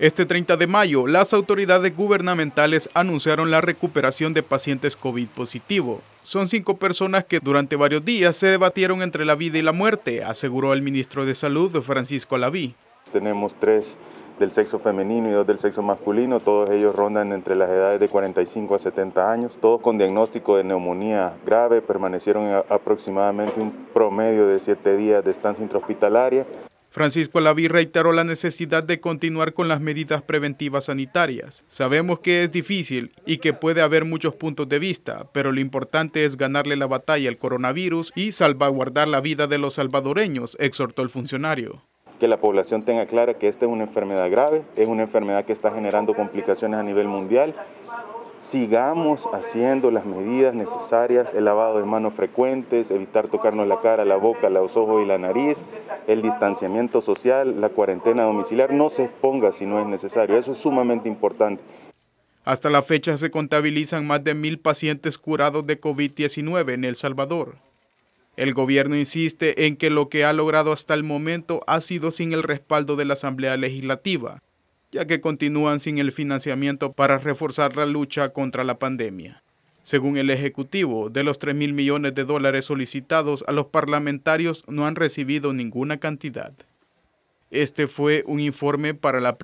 Este 30 de mayo, las autoridades gubernamentales anunciaron la recuperación de pacientes COVID positivo. Son cinco personas que durante varios días se debatieron entre la vida y la muerte, aseguró el ministro de Salud, Francisco Laví. Tenemos tres del sexo femenino y dos del sexo masculino, todos ellos rondan entre las edades de 45 a 70 años, todos con diagnóstico de neumonía grave, permanecieron aproximadamente un promedio de siete días de estancia intrahospitalaria. Francisco Laví reiteró la necesidad de continuar con las medidas preventivas sanitarias. Sabemos que es difícil y que puede haber muchos puntos de vista, pero lo importante es ganarle la batalla al coronavirus y salvaguardar la vida de los salvadoreños, exhortó el funcionario. Que la población tenga clara que esta es una enfermedad grave, es una enfermedad que está generando complicaciones a nivel mundial sigamos haciendo las medidas necesarias, el lavado de manos frecuentes, evitar tocarnos la cara, la boca, los ojos y la nariz, el distanciamiento social, la cuarentena domiciliar, no se exponga si no es necesario, eso es sumamente importante. Hasta la fecha se contabilizan más de mil pacientes curados de COVID-19 en El Salvador. El gobierno insiste en que lo que ha logrado hasta el momento ha sido sin el respaldo de la Asamblea Legislativa, ya que continúan sin el financiamiento para reforzar la lucha contra la pandemia. Según el Ejecutivo, de los 3 mil millones de dólares solicitados a los parlamentarios no han recibido ninguna cantidad. Este fue un informe para la